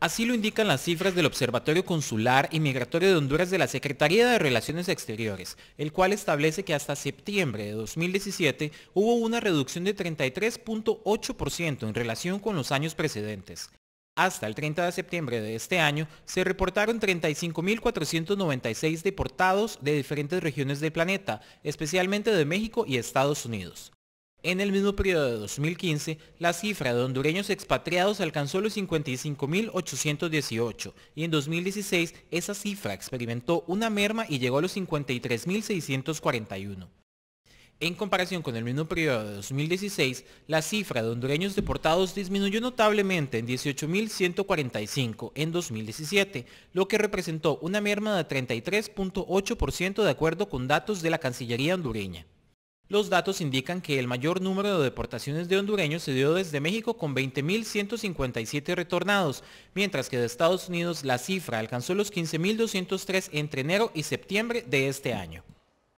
Así lo indican las cifras del Observatorio Consular y Migratorio de Honduras de la Secretaría de Relaciones Exteriores, el cual establece que hasta septiembre de 2017 hubo una reducción de 33.8% en relación con los años precedentes. Hasta el 30 de septiembre de este año se reportaron 35.496 deportados de diferentes regiones del planeta, especialmente de México y Estados Unidos. En el mismo periodo de 2015, la cifra de hondureños expatriados alcanzó los 55.818 y en 2016 esa cifra experimentó una merma y llegó a los 53.641. En comparación con el mismo periodo de 2016, la cifra de hondureños deportados disminuyó notablemente en 18.145 en 2017, lo que representó una merma de 33.8% de acuerdo con datos de la Cancillería hondureña. Los datos indican que el mayor número de deportaciones de hondureños se dio desde México con 20.157 retornados, mientras que de Estados Unidos la cifra alcanzó los 15.203 entre enero y septiembre de este año.